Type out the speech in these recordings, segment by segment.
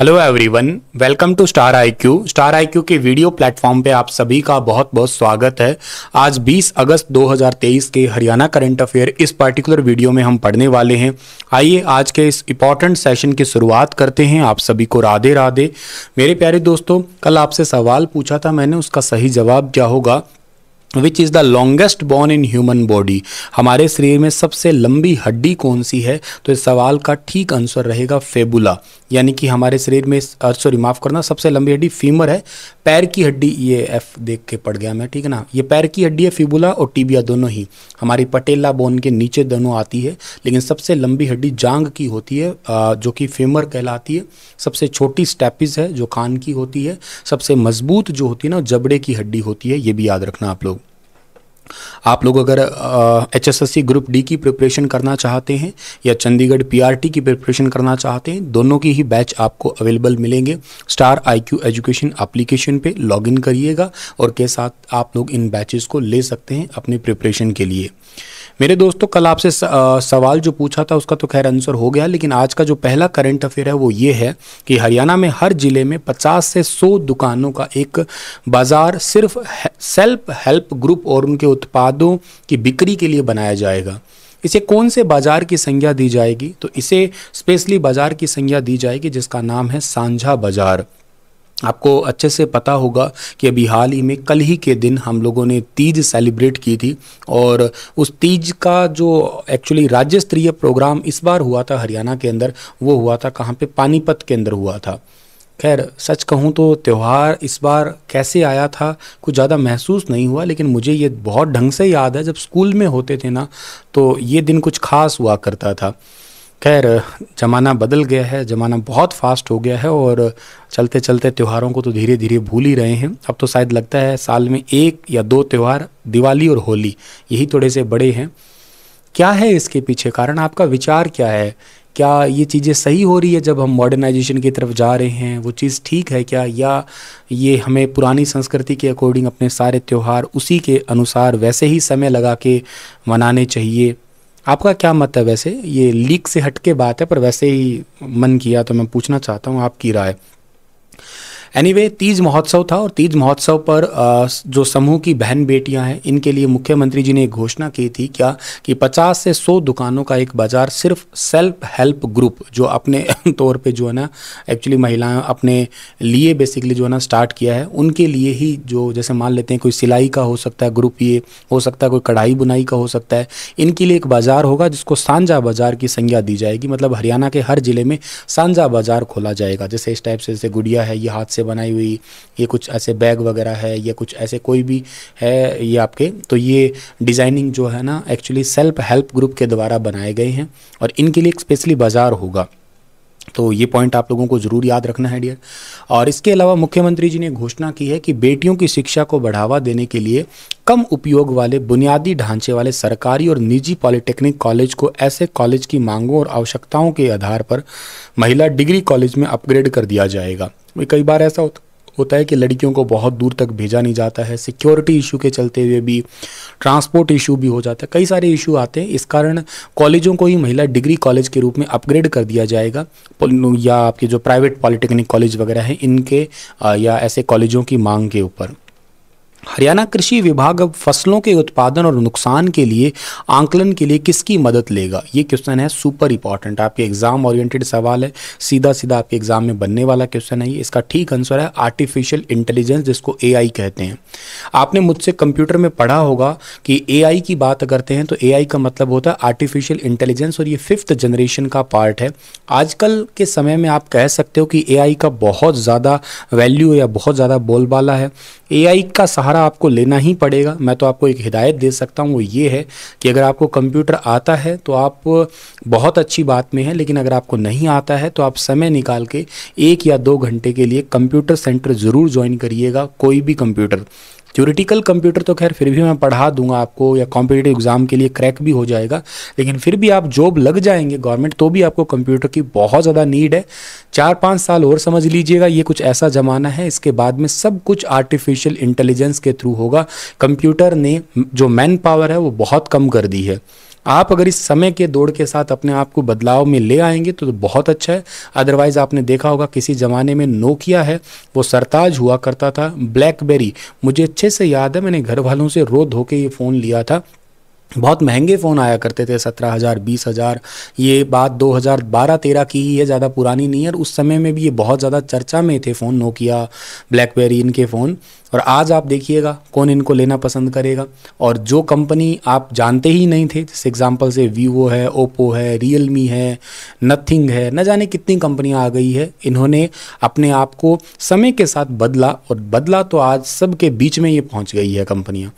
hello everyone welcome to Star IQ Star IQ के video platform पे आप सभी का बहुत बहुत स्वागत है आज 20 अगस्त 2023 के हरियाणा करंट अफेयर इस पर्टिकुलर वीडियो में हम पढ़ने वाले हैं आइए आज के इस इम्पॉर्टेंट सेशन की शुरुआत करते हैं आप सभी को राधे राधे मेरे प्यारे दोस्तों कल आपसे सवाल पूछा था मैंने उसका सही जवाब क्या होगा which is the longest bone in human body हमारे शरीर में सबसे लंबी हड्डी कौन सी है तो इस सवाल का ठीक आंसर रहेगा फेबुला यानी कि हमारे शरीर में सॉरी माफ़ करना सबसे लंबी हड्डी फीमर है पैर की हड्डी ये एफ देख के पड़ गया मैं ठीक है ना ये पैर की हड्डी है फिबुला और टीबिया दोनों ही हमारी पटेला बोन के नीचे दोनों आती है लेकिन सबसे लंबी हड्डी जांग की होती है जो कि फेमर कहलाती है सबसे छोटी स्टेपिस है जो कान की होती है सबसे मजबूत जो होती है ना जबड़े की हड्डी होती है ये भी याद रखना आप लोग आप लोग अगर H S S C group D की प्रिपरेशन करना चाहते हैं या चंडीगढ़ पीआरटी की प्रिपरेशन करना चाहते हैं दोनों की ही बैच आपको अवेलेबल मिलेंगे स्टार आईक्यू एजुकेशन एप्लीकेशन पे लॉगिन करिएगा और के साथ आप लोग इन बैचेस को ले सकते हैं अपने प्रिपरेशन के लिए मेरे दोस्तों कल आपसे सवाल जो पूछा था उसका तो खैर आंसर हो गया लेकिन आज का जो पहला करंट अफेयर है वो ये है कि हरियाणा में हर ज़िले में 50 से 100 दुकानों का एक बाज़ार सिर्फ सेल्फ हेल्प ग्रुप और उनके उत्पादों की बिक्री के लिए बनाया जाएगा इसे कौन से बाजार की संज्ञा दी जाएगी तो इसे स्पेशली बाजार की संज्ञा दी जाएगी जिसका नाम है सांझा बाजार आपको अच्छे से पता होगा कि अभी हाल ही में कल ही के दिन हम लोगों ने तीज सेलिब्रेट की थी और उस तीज का जो एक्चुअली राज्य स्तरीय प्रोग्राम इस बार हुआ था हरियाणा के अंदर वो हुआ था कहाँ पे पानीपत के अंदर हुआ था खैर सच कहूँ तो त्यौहार इस बार कैसे आया था कुछ ज़्यादा महसूस नहीं हुआ लेकिन मुझे ये बहुत ढंग से याद है जब स्कूल में होते थे ना तो ये दिन कुछ खास हुआ करता था खैर ज़माना बदल गया है ज़माना बहुत फास्ट हो गया है और चलते चलते त्योहारों को तो धीरे धीरे भूल ही रहे हैं अब तो शायद लगता है साल में एक या दो त्यौहार दिवाली और होली यही थोड़े से बड़े हैं क्या है इसके पीछे कारण आपका विचार क्या है क्या ये चीज़ें सही हो रही है जब हम मॉडर्नाइजेशन की तरफ जा रहे हैं वो चीज़ ठीक है क्या या ये हमें पुरानी संस्कृति के अकॉर्डिंग अपने सारे त्यौहार उसी के अनुसार वैसे ही समय लगा के मनाने चाहिए आपका क्या मत है वैसे ये लीक से हटके बात है पर वैसे ही मन किया तो मैं पूछना चाहता हूँ आपकी राय एनी anyway, तीज महोत्सव था और तीज महोत्सव पर जो समूह की बहन बेटियां हैं इनके लिए मुख्यमंत्री जी ने एक घोषणा की थी क्या कि 50 से 100 दुकानों का एक बाज़ार सिर्फ सेल्फ हेल्प ग्रुप जो अपने तौर पे जो है ना एक्चुअली महिलाएं अपने लिए बेसिकली जो है ना स्टार्ट किया है उनके लिए ही जो जैसे मान लेते हैं कोई सिलाई का हो सकता है ग्रुप ये हो सकता है कोई कढ़ाई बुनाई का हो सकता है इनके लिए एक बाज़ार होगा जिसको सांझा बाज़ार की संज्ञा दी जाएगी मतलब हरियाणा के हर ज़िले में सांझा बाज़ार खोला जाएगा जैसे इस टाइप से जैसे गुड़िया है ये हाथ से से बनाई हुई ये कुछ ऐसे बैग वगैरह है या कुछ ऐसे कोई भी है ये आपके तो ये डिज़ाइनिंग जो है ना एक्चुअली सेल्फ हेल्प ग्रुप के द्वारा बनाए गए हैं और इनके लिए एक स्पेशली बाज़ार होगा तो ये पॉइंट आप लोगों को ज़रूर याद रखना है डियर और इसके अलावा मुख्यमंत्री जी ने घोषणा की है कि बेटियों की शिक्षा को बढ़ावा देने के लिए कम उपयोग वाले बुनियादी ढांचे वाले सरकारी और निजी पॉलिटेक्निक कॉलेज को ऐसे कॉलेज की मांगों और आवश्यकताओं के आधार पर महिला डिग्री कॉलेज में अपग्रेड कर दिया जाएगा कई बार ऐसा होता होता है कि लड़कियों को बहुत दूर तक भेजा नहीं जाता है सिक्योरिटी इशू के चलते हुए भी ट्रांसपोर्ट इशू भी हो जाता है कई सारे इशू आते हैं इस कारण कॉलेजों को ही महिला डिग्री कॉलेज के रूप में अपग्रेड कर दिया जाएगा या आपके जो प्राइवेट पॉलिटेक्निक कॉलेज वगैरह हैं इनके या ऐसे कॉलेजों की मांग के ऊपर हरियाणा कृषि विभाग अब फसलों के उत्पादन और नुकसान के लिए आंकलन के लिए किसकी मदद लेगा ये क्वेश्चन है सुपर इंपॉर्टेंट आपके एग्जाम ओरिएंटेड सवाल है सीधा सीधा आपके एग्जाम में बनने वाला क्वेश्चन है ये इसका ठीक आंसर है आर्टिफिशियल इंटेलिजेंस जिसको एआई कहते हैं आपने मुझसे कंप्यूटर में पढ़ा होगा कि ए की बात करते हैं तो ए का मतलब होता है आर्टिफिशियल इंटेलिजेंस और ये फिफ्थ जनरेशन का पार्ट है आजकल के समय में आप कह सकते हो कि ए का बहुत ज़्यादा वैल्यू या बहुत ज़्यादा बोलबाला है ए का सहारा सहारा आपको लेना ही पड़ेगा मैं तो आपको एक हिदायत दे सकता हूँ वो ये है कि अगर आपको कंप्यूटर आता है तो आप बहुत अच्छी बात में है लेकिन अगर आपको नहीं आता है तो आप समय निकाल के एक या दो घंटे के लिए कंप्यूटर सेंटर ज़रूर ज्वाइन करिएगा कोई भी कंप्यूटर थ्योरिटिकल कंप्यूटर तो खैर फिर भी मैं पढ़ा दूंगा आपको या कॉम्पिटेटिव एग्ज़ाम के लिए क्रैक भी हो जाएगा लेकिन फिर भी आप जॉब लग जाएंगे गवर्नमेंट तो भी आपको कंप्यूटर की बहुत ज़्यादा नीड है चार पाँच साल और समझ लीजिएगा ये कुछ ऐसा ज़माना है इसके बाद में सब कुछ आर्टिफिशियल इंटेलिजेंस के थ्रू होगा कंप्यूटर ने जो मैन पावर है वो बहुत कम कर दी है आप अगर इस समय के दौड़ के साथ अपने आप को बदलाव में ले आएंगे तो, तो बहुत अच्छा है अदरवाइज़ आपने देखा होगा किसी ज़माने में नोकिया है वो सरताज हुआ करता था ब्लैकबेरी मुझे अच्छे से याद है मैंने घर वालों से रो धो के ये फ़ोन लिया था बहुत महंगे फ़ोन आया करते थे सत्रह हज़ार बीस हज़ार ये बात दो हज़ार बारह तेरह की ही है ज़्यादा पुरानी नहीं है और उस समय में भी ये बहुत ज़्यादा चर्चा में थे फ़ोन नोकिया ब्लैकबेरी इनके फ़ोन और आज आप देखिएगा कौन इनको लेना पसंद करेगा और जो कंपनी आप जानते ही नहीं थे जैसे एग्ज़ाम्पल से वीवो है ओप्पो है रियल मी है नथिंग है न जाने कितनी कंपनियाँ आ गई है इन्होंने अपने आप को समय के साथ बदला और बदला तो आज सबके बीच में ये पहुँच गई है कंपनियाँ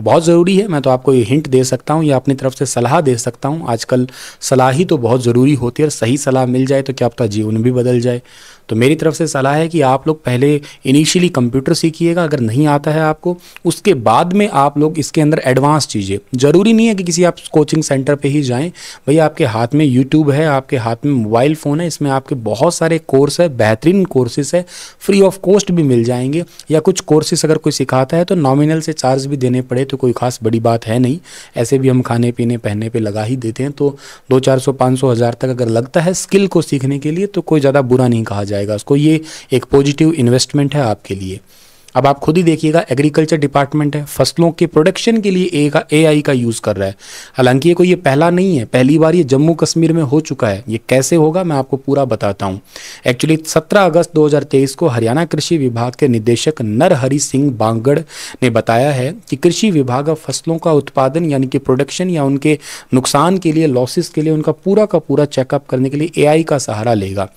बहुत ज़रूरी है मैं तो आपको ये हिंट दे सकता हूँ या अपनी तरफ से सलाह दे सकता हूँ आजकल सलाह ही तो बहुत ज़रूरी होती है और सही सलाह मिल जाए तो क्या आपका जीवन भी बदल जाए तो मेरी तरफ से सलाह है कि आप लोग पहले इनिशियली कंप्यूटर सीखिएगा अगर नहीं आता है आपको उसके बाद में आप लोग इसके अंदर एडवांस चीज़ें ज़रूरी नहीं है कि किसी आप कोचिंग सेंटर पर ही जाएँ भाई आपके हाथ में यूट्यूब है आपके हाथ में मोबाइल फ़ोन है इसमें आपके बहुत सारे कोर्स है बेहतरीन कोर्सेस है फ्री ऑफ कॉस्ट भी मिल जाएंगे या कुछ कोर्सेस अगर कोई सिखाता है तो नॉमिनल से चार्ज भी देने पड़े तो कोई ख़ास बड़ी बात है नहीं ऐसे भी हम खाने पीने पहनने पे लगा ही देते हैं तो दो चार सौ पाँच सौ हज़ार तक अगर लगता है स्किल को सीखने के लिए तो कोई ज़्यादा बुरा नहीं कहा जाए जाएगा उसको ये एक पॉजिटिव इन्वेस्टमेंट है आपके लिए अब आप खुद ही देखिएगा एग्रीकल्चर डिपार्टमेंट है फसलों के प्रोडक्शन के लिए ए का एआई का यूज़ कर रहा है हालांकि ये कोई ये पहला नहीं है पहली बार ये जम्मू कश्मीर में हो चुका है ये कैसे होगा मैं आपको पूरा बताता हूँ एक्चुअली 17 अगस्त 2023 को हरियाणा कृषि विभाग के निदेशक नरहरि सिंह बांगड़ ने बताया है कि कृषि विभाग फसलों का उत्पादन यानी कि प्रोडक्शन या उनके नुकसान के लिए लॉसेस के लिए उनका पूरा का पूरा चेकअप करने के लिए ए का सहारा लेगा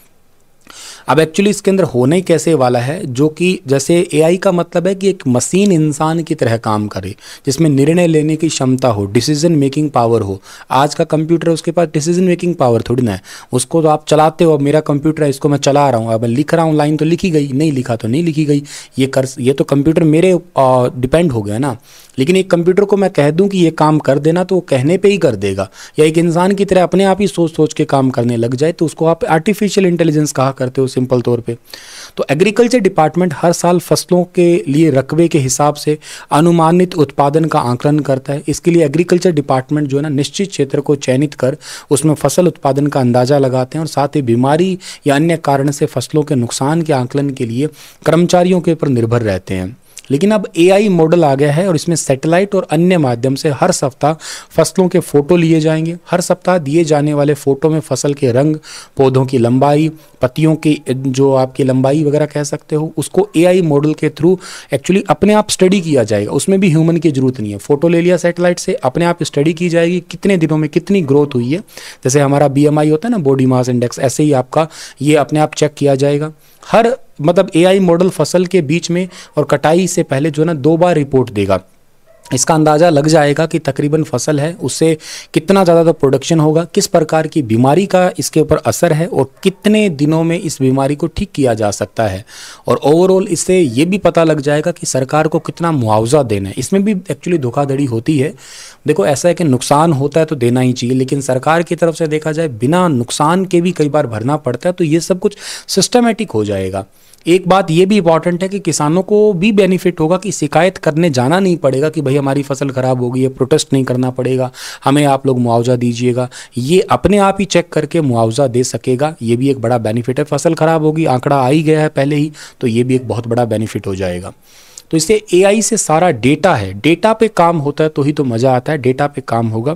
अब एक्चुअली इसके अंदर होने ही कैसे वाला है जो कि जैसे ए का मतलब है कि एक मशीन इंसान की तरह काम करे जिसमें निर्णय लेने की क्षमता हो डिसीजन मेकिंग पावर हो आज का कंप्यूटर उसके पास डिसीजन मेकिंग पावर थोड़ी ना है उसको तो आप चलाते हो मेरा कंप्यूटर है इसको मैं चला रहा हूँ अब लिख रहा हूँ लाइन तो लिखी गई नहीं लिखा तो नहीं लिखी गई ये कर ये तो कंप्यूटर मेरे डिपेंड हो गया ना लेकिन एक कंप्यूटर को मैं कह दूं कि ये काम कर देना तो वो कहने पे ही कर देगा या एक इंसान की तरह अपने आप ही सोच सोच के काम करने लग जाए तो उसको आप आर्टिफिशियल इंटेलिजेंस कहा करते हो सिंपल तौर पे तो एग्रीकल्चर डिपार्टमेंट हर साल फसलों के लिए रकबे के हिसाब से अनुमानित उत्पादन का आंकलन करता है इसके लिए एग्रीकल्चर डिपार्टमेंट जो है ना निश्चित क्षेत्र को चयनित कर उसमें फसल उत्पादन का अंदाज़ा लगाते हैं और साथ ही बीमारी या अन्य कारण से फसलों के नुकसान के आंकलन के लिए कर्मचारियों के ऊपर निर्भर रहते हैं लेकिन अब एआई मॉडल आ गया है और इसमें सैटेलाइट और अन्य माध्यम से हर सप्ताह फसलों के फोटो लिए जाएंगे हर सप्ताह दिए जाने वाले फोटो में फसल के रंग पौधों की लंबाई पत्तियों की जो आपकी लंबाई वगैरह कह सकते हो उसको ए मॉडल के थ्रू एक्चुअली अपने आप स्टडी किया जाएगा उसमें भी ह्यूमन की जरूरत नहीं है फोटो ले लिया सेटेलाइट से अपने आप स्टडी की जाएगी कितने दिनों में कितनी ग्रोथ हुई है जैसे हमारा बी होता है ना बॉडी मास इंडेक्स ऐसे ही आपका ये अपने आप चेक किया जाएगा हर मतलब एआई मॉडल फसल के बीच में और कटाई से पहले जो है ना दो बार रिपोर्ट देगा इसका अंदाज़ा लग जाएगा कि तकरीबन फसल है उससे कितना ज़्यादा तो प्रोडक्शन होगा किस प्रकार की बीमारी का इसके ऊपर असर है और कितने दिनों में इस बीमारी को ठीक किया जा सकता है और ओवरऑल इससे ये भी पता लग जाएगा कि सरकार को कितना मुआवजा देना है इसमें भी एक्चुअली धोखाधड़ी होती है देखो ऐसा है कि नुकसान होता है तो देना ही चाहिए लेकिन सरकार की तरफ से देखा जाए बिना नुकसान के भी कई बार भरना पड़ता है तो ये सब कुछ सिस्टमेटिक हो जाएगा एक बात ये भी इंपॉर्टेंट है कि किसानों को भी बेनिफिट होगा कि शिकायत करने जाना नहीं पड़ेगा कि भाई हमारी फसल ख़राब हो गई है प्रोटेस्ट नहीं करना पड़ेगा हमें आप लोग मुआवजा दीजिएगा ये अपने आप ही चेक करके मुआवजा दे सकेगा ये भी एक बड़ा बेनिफिट है फसल ख़राब होगी आंकड़ा आ ही गया है पहले ही तो ये भी एक बहुत बड़ा बेनिफिट हो जाएगा तो इसे एआई से सारा डेटा है डेटा पे काम होता है तो ही तो मज़ा आता है डेटा पे काम होगा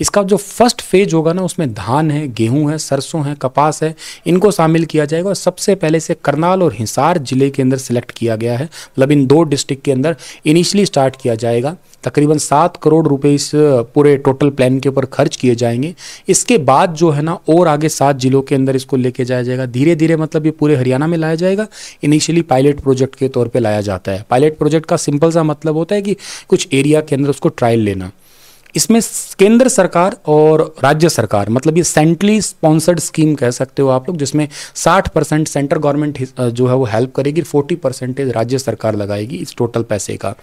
इसका जो फर्स्ट फेज होगा ना उसमें धान है गेहूं है सरसों है कपास है इनको शामिल किया जाएगा और सबसे पहले से करनाल और हिसार जिले के अंदर सेलेक्ट किया गया है मतलब इन दो डिस्ट्रिक्ट के अंदर इनिशियली स्टार्ट किया जाएगा तकरीबन सात करोड़ रुपए इस पूरे टोटल प्लान के ऊपर खर्च किए जाएंगे इसके बाद जो है ना और आगे सात जिलों के अंदर इसको लेके जाया जाएगा धीरे धीरे मतलब ये पूरे हरियाणा में लाया जाएगा इनिशियली पायलट प्रोजेक्ट के तौर पर लाया जाता है पायलट प्रोजेक्ट का सिंपल सा मतलब होता है कि कुछ एरिया के अंदर उसको ट्रायल लेना इसमें केंद्र सरकार और राज्य सरकार मतलब ये सेंट्रली स्पॉन्सर्ड स्कीम कह सकते हो आप लोग जिसमें 60 परसेंट सेंट्रल गवर्नमेंट जो है वो हेल्प करेगी 40 परसेंटेज राज्य सरकार लगाएगी इस टोटल पैसे का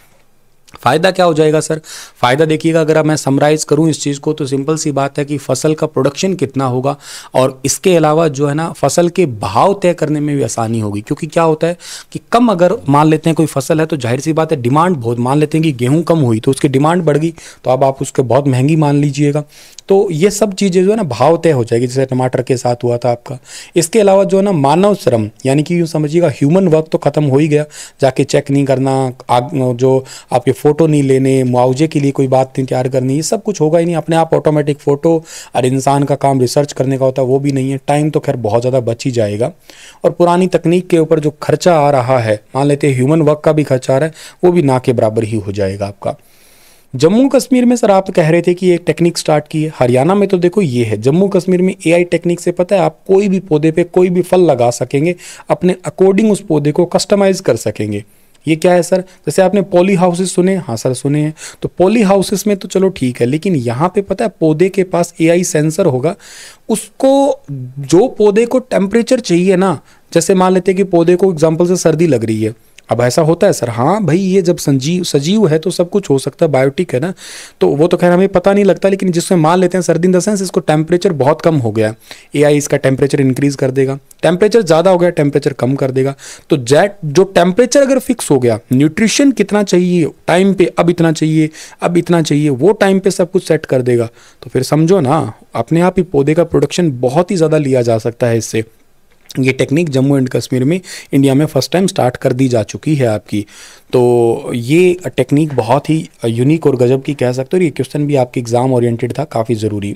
फ़ायदा क्या हो जाएगा सर फ़ायदा देखिएगा अगर मैं समराइज़ करूं इस चीज़ को तो सिंपल सी बात है कि फसल का प्रोडक्शन कितना होगा और इसके अलावा जो है ना फसल के भाव तय करने में भी आसानी होगी क्योंकि क्या होता है कि कम अगर मान लेते हैं कोई फसल है तो जाहिर सी बात है डिमांड बहुत मान लेते हैं कि गेहूँ कम हुई तो उसकी डिमांड बढ़ गई तो अब आप उसके बहुत महंगी मान लीजिएगा तो ये सब चीज़ें जो है ना भाव तय हो जाएगी जैसे टमाटर के साथ हुआ था आपका इसके अलावा जो है ना मानव श्रम यानी कि यूँ समझिएगा ह्यूमन वर्क तो ख़त्म हो ही गया जाके चेक नहीं करना आग, जो आपके फ़ोटो नहीं लेने मुआवजे के लिए कोई बात नहीं तैयार करनी ये सब कुछ होगा ही नहीं अपने आप ऑटोमेटिक फ़ोटो और इंसान का काम रिसर्च करने का होता है वो भी नहीं है टाइम तो खैर बहुत ज़्यादा बच ही जाएगा और पुरानी तकनीक के ऊपर जो खर्चा आ रहा है मान लेते हैं ह्यूमन वर्क का भी खर्चा आ रहा है वो भी ना के बराबर ही हो जाएगा आपका जम्मू कश्मीर में सर आप कह रहे थे कि एक टेक्निक स्टार्ट की है हरियाणा में तो देखो ये है जम्मू कश्मीर में एआई टेक्निक से पता है आप कोई भी पौधे पे कोई भी फल लगा सकेंगे अपने अकॉर्डिंग उस पौधे को कस्टमाइज कर सकेंगे ये क्या है सर जैसे आपने पॉली हाउसेस सुने हाँ सर सुने हैं तो पॉली हाउसेस में तो चलो ठीक है लेकिन यहाँ पे पता है पौधे के पास एआई सेंसर होगा उसको जो पौधे को टेम्परेचर चाहिए ना जैसे मान लेते हैं कि पौधे को एग्जाम्पल से सर्दी लग रही है अब ऐसा होता है सर हाँ भाई ये जब संजीव सजीव है तो सब कुछ हो सकता है बायोटिक है ना तो वो तो खैर हमें पता नहीं लगता लेकिन जिसमें मान लेते हैं सर्दी इन द सेंस इसको टेम्परेचर बहुत कम हो गया ए आई इसका टेम्परेचर इंक्रीज कर देगा टेम्परेचर ज़्यादा हो गया टेम्परेचर कम कर देगा तो जैट जो टेम्परेचर अगर फिक्स हो गया न्यूट्रिशन कितना चाहिए टाइम पे अब इतना चाहिए अब इतना चाहिए वो टाइम पे सब कुछ सेट कर देगा तो फिर समझो ना अपने आप ही पौधे का प्रोडक्शन बहुत ही ज़्यादा लिया जा सकता है इससे ये टेक्निक जम्मू एंड कश्मीर में इंडिया में फर्स्ट टाइम स्टार्ट कर दी जा चुकी है आपकी तो ये टेक्निक बहुत ही यूनिक और गजब की कह सकते हो ये क्वेश्चन भी आपके एग्ज़ाम ओरिएंटेड था काफ़ी ज़रूरी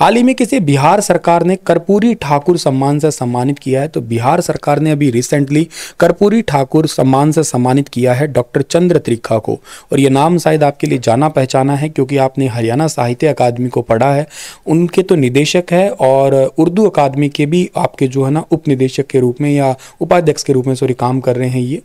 हाल ही में किसी बिहार सरकार ने कर्पूरी ठाकुर सम्मान से सम्मानित किया है तो बिहार सरकार ने अभी रिसेंटली कर्पूरी ठाकुर सम्मान से सम्मानित किया है डॉक्टर चंद्र त्रिखा को और ये नाम शायद आपके लिए जाना पहचाना है क्योंकि आपने हरियाणा साहित्य अकादमी को पढ़ा है उनके तो निदेशक है और उर्दू अकादमी के भी आपके जो है ना उप के रूप में या उपाध्यक्ष के रूप में सॉरी काम कर रहे हैं ये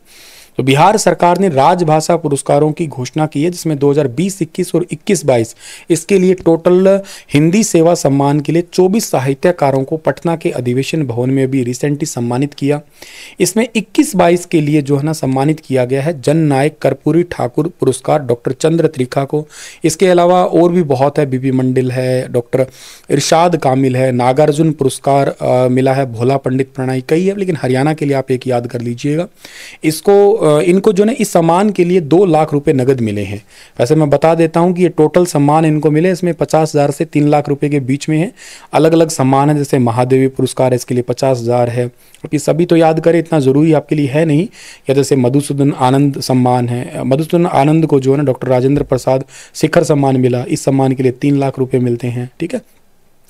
तो बिहार सरकार ने राजभाषा पुरस्कारों की घोषणा की है जिसमें 2020, 21 और 21, 22 इसके लिए टोटल हिंदी सेवा सम्मान के लिए 24 साहित्यकारों को पटना के अधिवेशन भवन में भी रिसेंटली सम्मानित किया इसमें 21, 22 के लिए जो है ना सम्मानित किया गया है जन नायक कर्पूरी ठाकुर पुरस्कार डॉक्टर चंद्र त्रिखा को इसके अलावा और भी बहुत है बीबी मंडिल है डॉक्टर इरशाद कामिल है नागार्जुन पुरस्कार मिला है भोला पंडित प्रणाई कई है लेकिन हरियाणा के लिए आप एक याद कर लीजिएगा इसको इनको जो ना इस सामान के लिए दो लाख रुपए नगद मिले हैं वैसे मैं बता देता हूँ कि ये टोटल सम्मान इनको मिले इसमें पचास हज़ार से तीन लाख रुपए के बीच में है अलग अलग सम्मान है जैसे महादेवी पुरस्कार इसके लिए पचास हज़ार है क्योंकि सभी तो याद करें इतना ज़रूरी आपके लिए है नहीं या जैसे मधुसूदन आनंद सम्मान है मधुसूदन आनंद को जो है ना डॉक्टर राजेंद्र प्रसाद शिखर सम्मान मिला इस सम्मान के लिए तीन लाख रुपये मिलते हैं ठीक है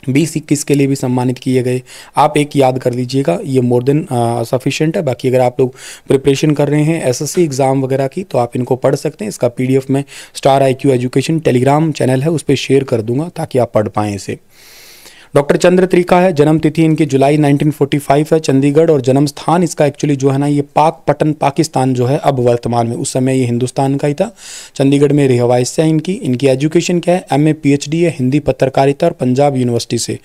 बीस इक्कीस के लिए भी सम्मानित किए गए आप एक याद कर लीजिएगा ये मोर देन सफिशेंट है बाकी अगर आप लोग प्रिपरेशन कर रहे हैं एसएससी एग्ज़ाम वगैरह की तो आप इनको पढ़ सकते हैं इसका पीडीएफ में star IQ education Telegram channel है उस पर शेयर कर दूंगा ताकि आप पढ़ पाएँ इसे डॉक्टर चंद्र त्रिका है जन्म तिथि इनकी जुलाई 1945 है चंडीगढ़ और जन्म स्थान इसका एक्चुअली जो है ना ये पाक पटन पाकिस्तान जो है अब वर्तमान में उस समय ये हिंदुस्तान का ही था चंडीगढ़ में रिहवाइश है इनकी इनकी एजुकेशन क्या है एम ए है हिंदी पत्रकारिता और पंजाब यूनिवर्सिटी से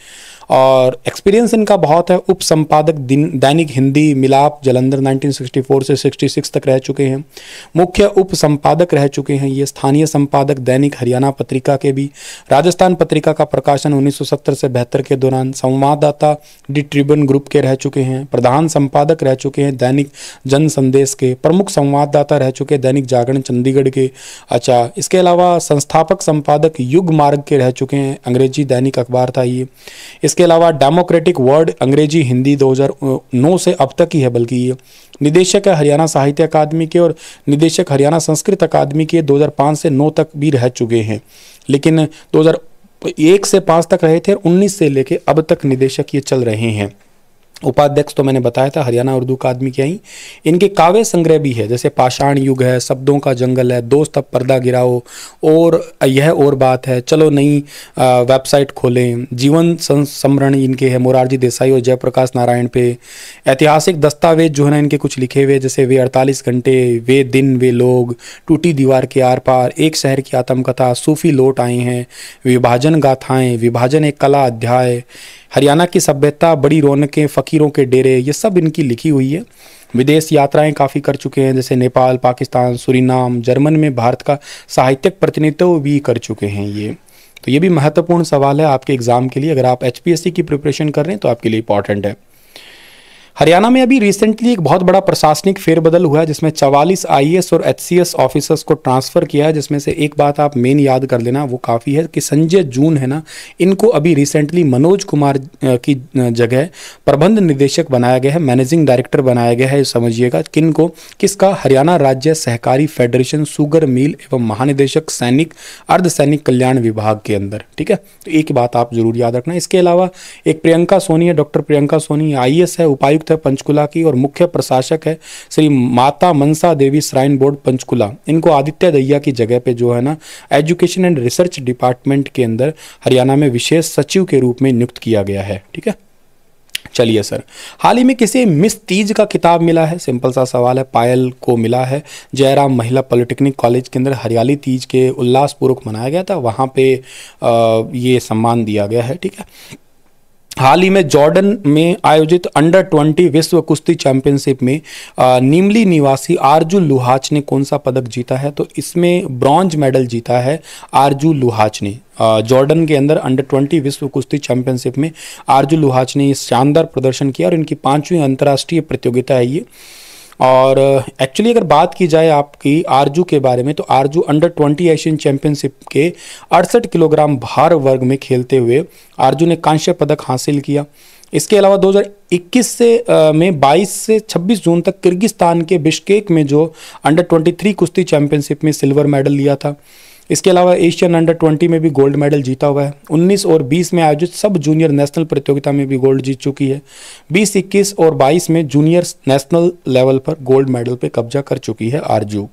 और एक्सपीरियंस इनका बहुत है उप संपादक दैनिक हिंदी मिलाप जलंधर 1964 से 66 तक रह चुके हैं मुख्य उप संपादक रह चुके हैं ये स्थानीय संपादक दैनिक हरियाणा पत्रिका के भी राजस्थान पत्रिका का प्रकाशन 1970 से बेहतर के दौरान संवाददाता डी ट्रिब्यून ग्रुप के रह चुके हैं प्रधान संपादक रह चुके हैं दैनिक जन संदेश के प्रमुख संवाददाता रह चुके दैनिक जागरण चंडीगढ़ के अच्छा इसके अलावा संस्थापक संपादक युग मार्ग के रह चुके हैं अंग्रेजी दैनिक अखबार था ये इस इसके अलावा डेमोक्रेटिक वर्ड अंग्रेजी हिंदी 2009 से अब तक ही है बल्कि ये निदेशक है हरियाणा साहित्य अकादमी के और निदेशक हरियाणा संस्कृत अकादमी के 2005 से 9 तक भी रह चुके हैं लेकिन 2001 से 5 तक रहे थे और 19 से लेके अब तक निदेशक ये चल रहे हैं उपाध्यक्ष तो मैंने बताया था हरियाणा उर्दू का आदमी क्या ही इनके काव्य संग्रह भी है जैसे पाषाण युग है शब्दों का जंगल है दोस्त अब पर्दा गिराओ और यह और बात है चलो नई वेबसाइट खोलें जीवन संस्मरण इनके है मोरारजी देसाई और जयप्रकाश नारायण पे ऐतिहासिक दस्तावेज जो है ना इनके कुछ लिखे हुए जैसे वे अड़तालीस घंटे वे दिन वे लोग टूटी दीवार के आर पार एक शहर की आत्मकथा सूफी लोट आए हैं विभाजन गाथाएँ विभाजन एक कला अध्याय हरियाणा की सभ्यता बड़ी रौनकें फ़कीरों के डेरे ये सब इनकी लिखी हुई है विदेश यात्राएं काफ़ी कर चुके हैं जैसे नेपाल पाकिस्तान सुरीनाम जर्मन में भारत का साहित्यिक प्रतिनिधित्व भी कर चुके हैं ये तो ये भी महत्वपूर्ण सवाल है आपके एग्ज़ाम के लिए अगर आप एच की प्रिपरेशन कर रहे हैं तो आपके लिए इंपॉर्टेंट है हरियाणा में अभी रिसेंटली एक बहुत बड़ा प्रशासनिक फेरबदल हुआ है जिसमें चवालीस आई और एच ऑफिसर्स को ट्रांसफ़र किया है जिसमें से एक बात आप मेन याद कर लेना वो काफ़ी है कि संजय जून है ना इनको अभी रिसेंटली मनोज कुमार की जगह प्रबंध निदेशक बनाया गया है मैनेजिंग डायरेक्टर बनाया गया है समझिएगा किन को किसका हरियाणा राज्य सहकारी फेडरेशन सुगर मिल एवं महानिदेशक सैनिक अर्धसैनिक कल्याण विभाग के अंदर ठीक है तो एक बात आप जरूर याद रखना इसके अलावा एक प्रियंका सोनी है डॉक्टर प्रियंका सोनी आई है उपायुक्त आयुक्त है पंचकुला की और मुख्य प्रशासक है श्री माता मनसा देवी श्राइन बोर्ड पंचकुला इनको आदित्य दैया की जगह पे जो है ना एजुकेशन एंड रिसर्च डिपार्टमेंट के अंदर हरियाणा में विशेष सचिव के रूप में नियुक्त किया गया है ठीक है चलिए सर हाल ही में किसे मिस तीज का किताब मिला है सिंपल सा सवाल है पायल को मिला है जयराम महिला पॉलिटेक्निक कॉलेज के अंदर हरियाली तीज के उल्लासपूर्वक मनाया गया था वहाँ पे आ, ये सम्मान दिया गया है ठीक है हाल ही में जॉर्डन में आयोजित अंडर ट्वेंटी विश्व कुश्ती चैंपियनशिप में नीमली निवासी आरजू लुहाच ने कौन सा पदक जीता है तो इसमें ब्रॉन्ज मेडल जीता है आरजू लुहाच ने जॉर्डन के अंदर अंडर ट्वेंटी विश्व कुश्ती चैंपियनशिप में आरजू लुहाच ने शानदार प्रदर्शन किया और इनकी पांचवी अंतर्राष्ट्रीय प्रतियोगिता है ये और एक्चुअली uh, अगर बात की जाए आपकी आरजू के बारे में तो आरजू अंडर ट्वेंटी एशियन चैंपियनशिप के अड़सठ किलोग्राम भार वर्ग में खेलते हुए आरजू ने कांस्य पदक हासिल किया इसके अलावा 2021 से आ, uh, में 22 से 26 जून तक किर्गिस्तान के बिश्केक में जो अंडर 23 कुश्ती चैंपियनशिप में सिल्वर मेडल लिया था इसके अलावा एशियन अंडर 20 में भी गोल्ड मेडल जीता हुआ है 19 और 20 में आयोजित सब जूनियर नेशनल प्रतियोगिता में भी गोल्ड जीत चुकी है 20, 21 और 22 में जूनियर नेशनल लेवल पर गोल्ड मेडल पर कब्जा कर चुकी है आरजू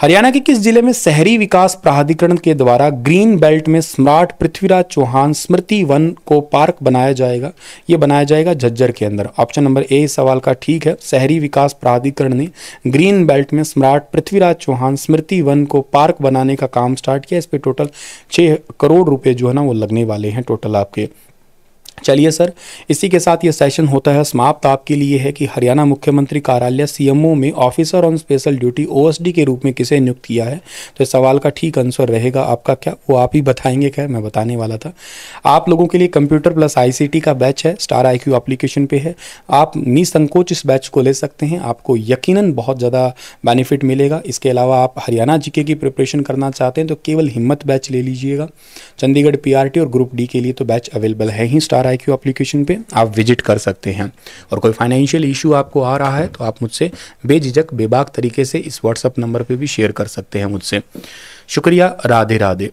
हरियाणा के किस जिले में शहरी विकास प्राधिकरण के द्वारा ग्रीन बेल्ट में सम्राट पृथ्वीराज चौहान स्मृति वन को पार्क बनाया जाएगा ये बनाया जाएगा झज्जर के अंदर ऑप्शन नंबर ए इस सवाल का ठीक है शहरी विकास प्राधिकरण ने ग्रीन बेल्ट में सम्राट पृथ्वीराज चौहान स्मृति वन को पार्क बनाने का काम स्टार्ट किया इस पर टोटल छः करोड़ रुपये जो है ना वो लगने वाले हैं टोटल आपके चलिए सर इसी के साथ ये सेशन होता है समाप्त आपके लिए है कि हरियाणा मुख्यमंत्री कार्यालय सीएमओ में officer on special duty OSD के रूप में किसे नियुक्त किया है तो इस सवाल का ठीक आंसर रहेगा आपका क्या वो आप ही बताएंगे क्या मैं बताने वाला था आप लोगों के लिए कंप्यूटर प्लस आईसीटी का बैच है स्टार आई क्यू एप्लीकेशन पे है आप निसंकोच इस बैच को ले सकते हैं आपको यकीन बहुत ज़्यादा बेनिफिट मिलेगा इसके अलावा आप हरियाणा जीके की प्रिपरेशन करना चाहते हैं तो केवल हिम्मत बैच ले लीजिएगा चंडीगढ़ पी और ग्रुप डी के लिए तो बैच अवेलेबल है ही स्टार आई क्यू एप्लीकेशन पे आप विजिट कर सकते हैं और कोई फाइनेंशियल इशू आपको आ रहा है तो आप मुझसे बेझिझक बेबाक तरीके से इस व्हाट्सअप नंबर पर भी शेयर कर सकते हैं मुझसे शुक्रिया राधे राधे